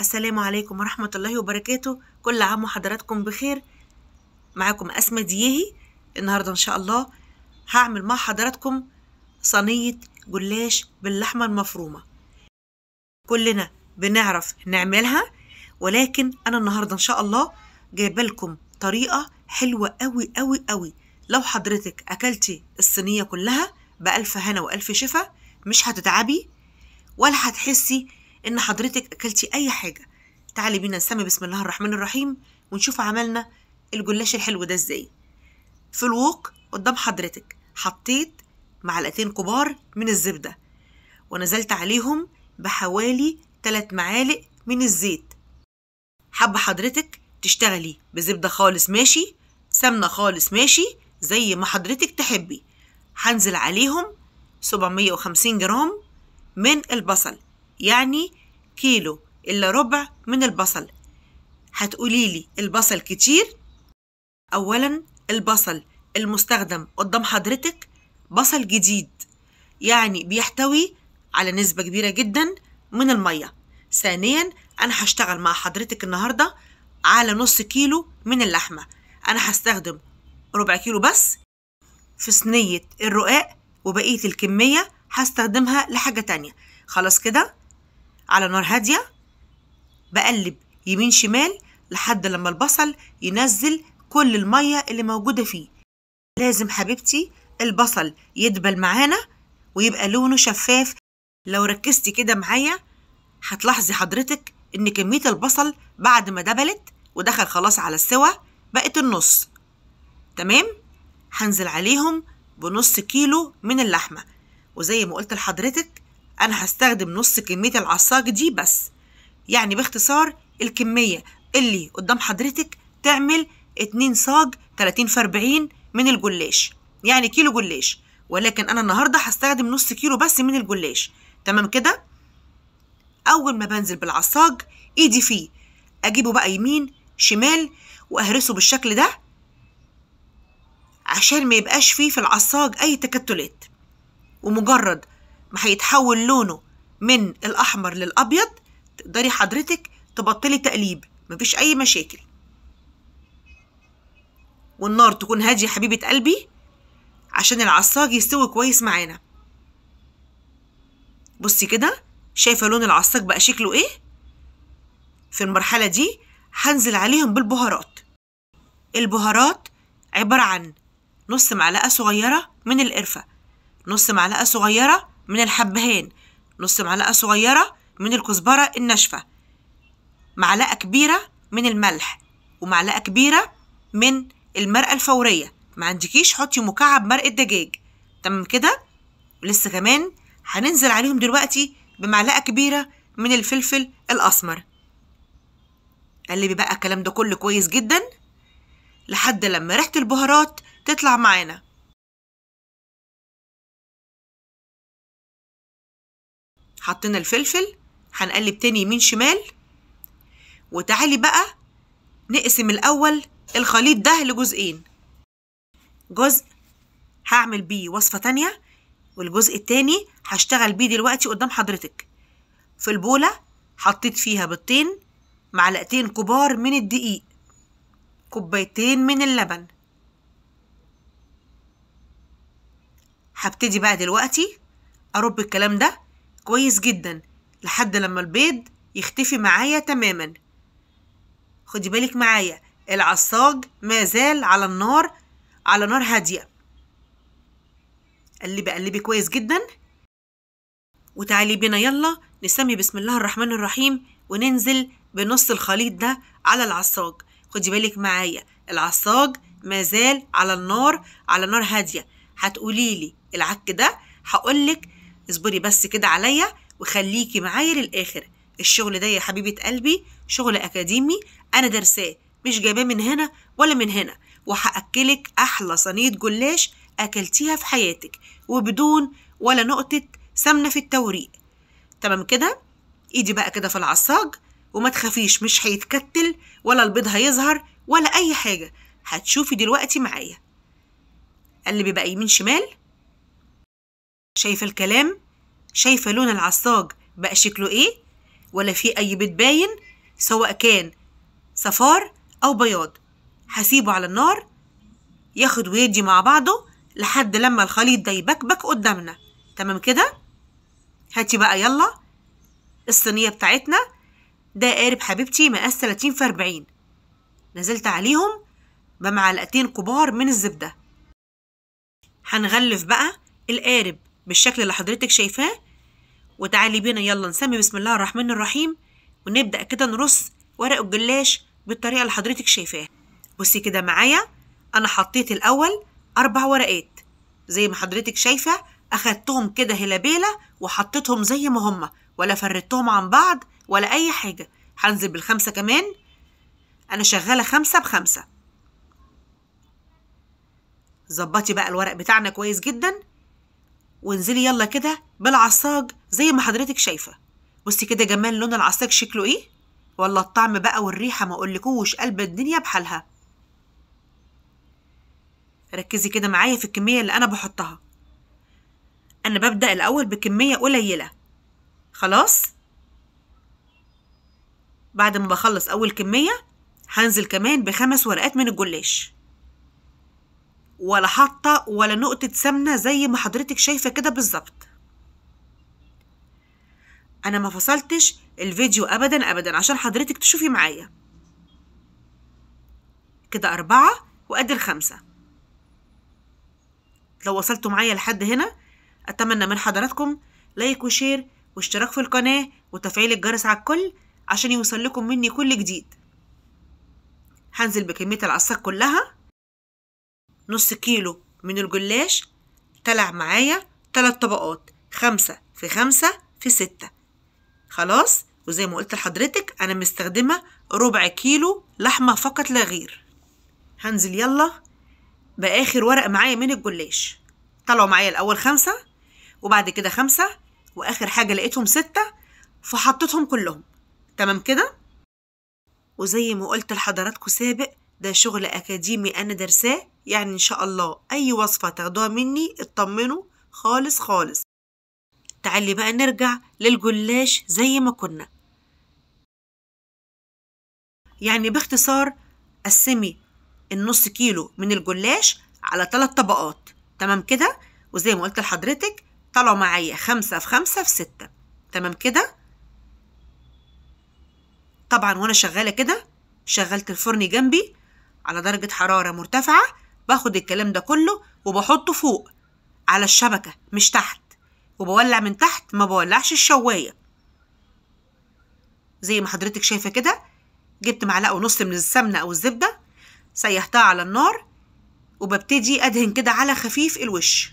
السلام عليكم ورحمة الله وبركاته كل عام وحضراتكم بخير معاكم أسماء ديهي النهاردة إن شاء الله هعمل مع حضراتكم صينية جلاش باللحمة المفرومة كلنا بنعرف نعملها ولكن أنا النهاردة إن شاء الله جايبة لكم طريقة حلوة أوي أوي أوي لو حضرتك أكلتي الصينية كلها بألف هنا وألف شفا مش هتتعبي ولا هتحسي إن حضرتك أكلتي أي حاجة تعالي بينا نسمي بسم الله الرحمن الرحيم ونشوف عملنا الجلاش الحلو ده إزاي في الوق قدام حضرتك حطيت معلقتين كبار من الزبدة ونزلت عليهم بحوالي 3 معالق من الزيت حابة حضرتك تشتغلي بزبدة خالص ماشي سمنة خالص ماشي زي ما حضرتك تحبي هنزل عليهم 750 جرام من البصل يعني كيلو إلا ربع من البصل هتقولي لي البصل كتير؟ أولا البصل المستخدم قدام حضرتك بصل جديد يعني بيحتوي على نسبة كبيرة جدا من المية ثانيا أنا هشتغل مع حضرتك النهاردة على نص كيلو من اللحمة أنا هستخدم ربع كيلو بس في صينية الرقاق وبقية الكمية هستخدمها لحاجة تانية خلاص كده على نار هادية بقلب يمين شمال لحد لما البصل ينزل كل المية اللي موجودة فيه لازم حبيبتي البصل يدبل معانا ويبقى لونه شفاف لو ركزتي كده معايا هتلاحظي حضرتك ان كمية البصل بعد ما دبلت ودخل خلاص على السوا بقت النص تمام هنزل عليهم بنص كيلو من اللحمة وزي ما قلت لحضرتك أنا هستخدم نص كمية العصاج دي بس يعني باختصار الكمية اللي قدام حضرتك تعمل 2 صاج 30 في 40 من الجلاش يعني كيلو جلاش ولكن أنا النهاردة هستخدم نص كيلو بس من الجلاش تمام كده أول ما بنزل بالعصاج إيدي فيه أجيبه بقى يمين شمال وأهرسه بالشكل ده عشان ما يبقاش فيه في العصاج أي تكتلات ومجرد ما هيتحول لونه من الأحمر للأبيض تقدري حضرتك تبطلي تقليب مفيش أي مشاكل والنار تكون هادية حبيبة قلبي عشان العصاج يستوي كويس معانا بصي كده شايفة لون العصاج بقى شكله ايه في المرحلة دي هنزل عليهم بالبهارات البهارات عبارة عن نص معلقة صغيرة من القرفة نص معلقة صغيرة من الحبهان نص معلقة صغيرة من الكزبرة الناشفة معلقة كبيرة من الملح ومعلقة كبيرة من المرقة الفورية ما عندكيش حطي مكعب مرقة دجاج تمام كده لسه كمان هننزل عليهم دلوقتي بمعلقة كبيرة من الفلفل الأسمر قلبي بقى الكلام ده كله كويس جدا لحد لما ريحة البهارات تطلع معانا حطينا الفلفل هنقلب تاني يمين شمال وتعالي بقى نقسم الأول الخليط ده لجزئين جزء هعمل بيه وصفة تانية والجزء التاني هشتغل بيه دلوقتي قدام حضرتك في البولة حطيت فيها بيضتين معلقتين كبار من الدقيق كوبايتين من اللبن هبتدي بقى دلوقتي أرب الكلام ده كويس جدا لحد لما البيض يختفي معايا تماما خدي بالك معايا العصاج ما زال على النار على نار هادية قلبي قلبي كويس جدا وتعالي بينا يلا نسمي بسم الله الرحمن الرحيم وننزل بنص الخليط ده على العصاج خدي بالك معايا العصاج ما زال على النار على نار هادية هتقولي لي العك ده هقولك اصبري بس كده عليا وخليكي معايا للآخر الشغل ده يا حبيبة قلبي شغل أكاديمي أنا درساه مش جايباه من هنا ولا من هنا وهأكلك أحلى صينية جلاش أكلتيها في حياتك وبدون ولا نقطة سمنة في التوريق تمام كده ايدي بقى كده في العصاج وما تخافيش مش هيتكتل ولا البيض هيظهر ولا أي حاجة هتشوفي دلوقتي معايا قلبي بقى يمين شمال شايفة الكلام؟ شايفة لون العصاج بقى شكله إيه؟ ولا في أي بيت باين؟ سواء كان صفار أو بياض هسيبه على النار ياخد ويدي مع بعضه لحد لما الخليط ده يبكبك قدامنا تمام كده؟ هاتي بقى يلا الصينية بتاعتنا ده قارب حبيبتي مقاس 30 في 40 نزلت عليهم بمعلقتين كبار من الزبدة هنغلف بقى القارب بالشكل اللي حضرتك شايفاه وتعالي بينا يلا نسمي بسم الله الرحمن الرحيم ونبدأ كده نرص ورق الجلاش بالطريقة اللي حضرتك شايفاها بصي كده معايا أنا حطيت الأول أربع ورقات زي ما حضرتك شايفة أخدتهم كده هلابيلة وحطيتهم زي ما هما ولا فردتهم عن بعض ولا أي حاجة هنزل بالخمسة كمان أنا شغالة خمسة بخمسة ظبطي بقى الورق بتاعنا كويس جدا وانزلي يلا كده بالعصاج زي ما حضرتك شايفه بصي كده جمال لون العصاج شكله ايه ولا الطعم بقى والريحه ما اقولكوش قلب الدنيا بحالها ركزي كده معايا في الكميه اللي انا بحطها انا ببدا الاول بكميه قليله خلاص بعد ما بخلص اول كميه هنزل كمان بخمس ورقات من الجلاش ولا حاطه ولا نقطه سمنه زي ما حضرتك شايفه كده بالظبط انا ما فصلتش الفيديو ابدا ابدا عشان حضرتك تشوفي معايا كده أربعة وأدي الخمسة لو وصلتوا معايا لحد هنا أتمنى من حضراتكم لايك وشير واشتراك في القناة وتفعيل الجرس على الكل عشان يوصل لكم مني كل جديد هنزل بكمية العصاك كلها نص كيلو من الجلاش طلع معايا تلات طبقات خمسة في خمسة في ستة خلاص وزي ما قلت لحضرتك أنا مستخدمة ربع كيلو لحمة فقط لا غير هنزل يلا بآخر ورق معايا من الجلاش طلعوا معايا الأول خمسة وبعد كده خمسة وآخر حاجة لقيتهم ستة فحطيتهم كلهم تمام كده وزي ما قلت لحضراتكم سابق ده شغل أكاديمي أنا درساه يعني إن شاء الله أي وصفة تاخدوها مني اطمنوا خالص خالص تعالي بقى نرجع للجلاش زي ما كنا يعني باختصار قسمي النص كيلو من الجلاش على ثلاث طبقات تمام كده وزي ما قلت لحضرتك طلعوا معايا خمسة في خمسة في ستة تمام كده طبعا وانا شغالة كده شغلت الفرن جنبي على درجة حرارة مرتفعة باخد الكلام ده كله وبحطه فوق على الشبكة مش تحت وبولع من تحت ما بولعش الشواية زي ما حضرتك شايفة كده جبت معلقة ونص من السمنة أو الزبدة سيحتها على النار وببتدي أدهن كده على خفيف الوش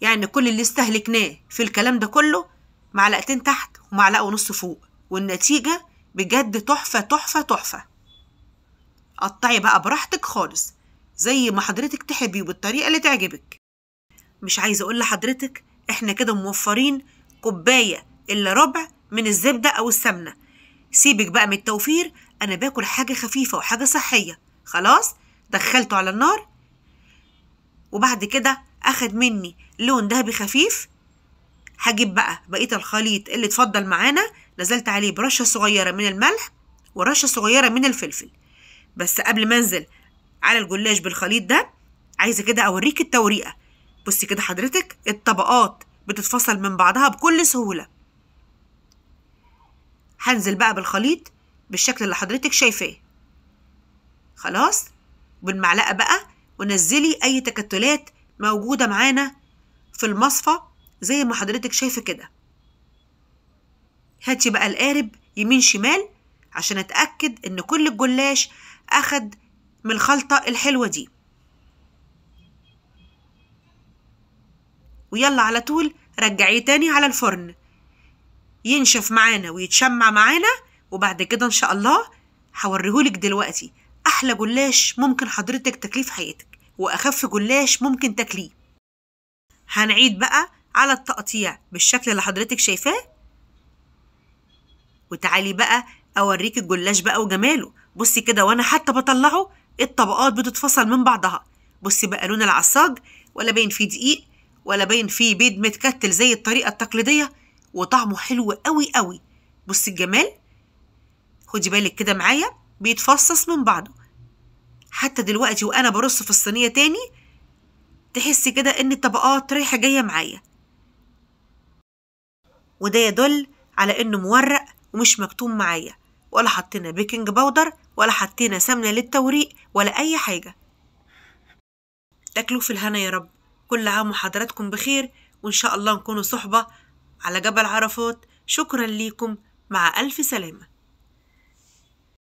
يعني كل اللي استهلكناه في الكلام ده كله معلقتين تحت ومعلقة ونص فوق والنتيجة بجد تحفة تحفة تحفة قطعي بقى براحتك خالص زي ما حضرتك تحبي وبالطريقة اللي تعجبك مش عايزة أقول لحضرتك إحنا كده موفرين كوباية إلا ربع من الزبدة أو السمنة سيبك بقى من التوفير أنا باكل حاجة خفيفة وحاجة صحية خلاص دخلته على النار وبعد كده أخد مني لون دهبي خفيف هجيب بقى بقية الخليط اللي اتفضل معانا نزلت عليه برشة صغيرة من الملح ورشة صغيرة من الفلفل بس قبل ما انزل على الجلاش بالخليط ده عايزه كده اوريك التوريقه بصي كده حضرتك الطبقات بتتفصل من بعضها بكل سهوله هنزل بقى بالخليط بالشكل اللي حضرتك شايفاه خلاص بالمعلقه بقى ونزلي اي تكتلات موجوده معانا في المصفى زي ما حضرتك شايفه كده هاتي بقى القارب يمين شمال عشان اتاكد ان كل الجلاش أخد من الخلطة الحلوة دي ويلا على طول رجعيه تاني على الفرن ينشف معانا ويتشمع معانا وبعد كده إن شاء الله هوريهولك دلوقتي أحلى جلاش ممكن حضرتك تاكليه في حياتك وأخف جلاش ممكن تاكليه هنعيد بقى على التقطيع بالشكل اللي حضرتك شايفاه وتعالي بقى أوريك الجلاش بقى وجماله بصي كده وانا حتى بطلعه الطبقات بتتفصل من بعضها بصي بقى لون العصاج ولا باين فيه دقيق ولا باين فيه بيض متكتل زي الطريقه التقليديه وطعمه حلو قوي قوي بصي الجمال خدي بالك كده معايا بيتفصص من بعضه حتى دلوقتي وانا برص في الصينيه تاني تحسي كده ان الطبقات رايحه جايه معايا وده يدل على انه مورق ومش مكتوم معايا ولا حطينا بيكنج باودر ولا حطينا سمنة للتوريق ولا أي حاجة تاكلوا في الهنا يا رب كل عام وحضراتكم بخير وإن شاء الله نكونوا صحبة على جبل عرفات شكرا ليكم مع ألف سلامة